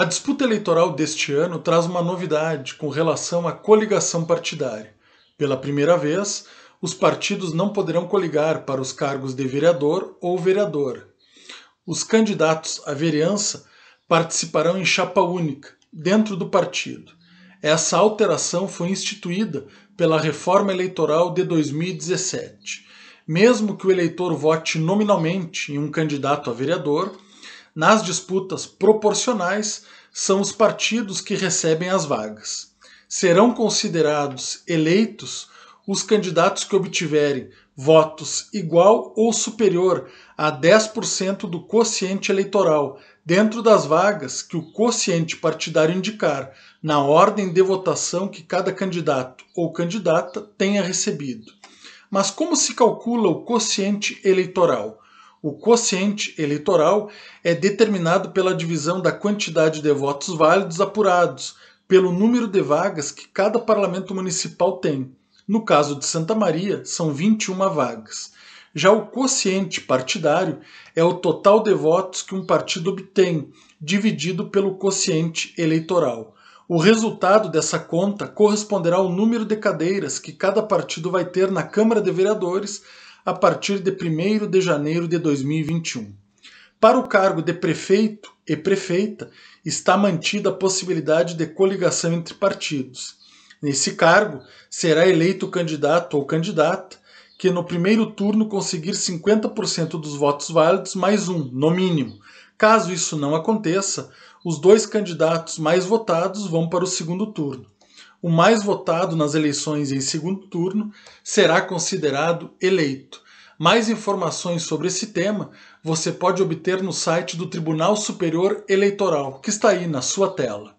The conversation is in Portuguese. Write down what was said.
A disputa eleitoral deste ano traz uma novidade com relação à coligação partidária. Pela primeira vez, os partidos não poderão coligar para os cargos de vereador ou vereadora. Os candidatos à vereança participarão em chapa única, dentro do partido. Essa alteração foi instituída pela reforma eleitoral de 2017. Mesmo que o eleitor vote nominalmente em um candidato a vereador, nas disputas proporcionais, são os partidos que recebem as vagas. Serão considerados eleitos os candidatos que obtiverem votos igual ou superior a 10% do quociente eleitoral, dentro das vagas que o quociente partidário indicar, na ordem de votação que cada candidato ou candidata tenha recebido. Mas como se calcula o quociente eleitoral? O quociente eleitoral é determinado pela divisão da quantidade de votos válidos apurados, pelo número de vagas que cada parlamento municipal tem. No caso de Santa Maria, são 21 vagas. Já o quociente partidário é o total de votos que um partido obtém, dividido pelo quociente eleitoral. O resultado dessa conta corresponderá ao número de cadeiras que cada partido vai ter na Câmara de Vereadores a partir de 1 de janeiro de 2021. Para o cargo de prefeito e prefeita, está mantida a possibilidade de coligação entre partidos. Nesse cargo, será eleito o candidato ou candidata que no primeiro turno conseguir 50% dos votos válidos mais um, no mínimo. Caso isso não aconteça, os dois candidatos mais votados vão para o segundo turno o mais votado nas eleições em segundo turno será considerado eleito. Mais informações sobre esse tema você pode obter no site do Tribunal Superior Eleitoral, que está aí na sua tela.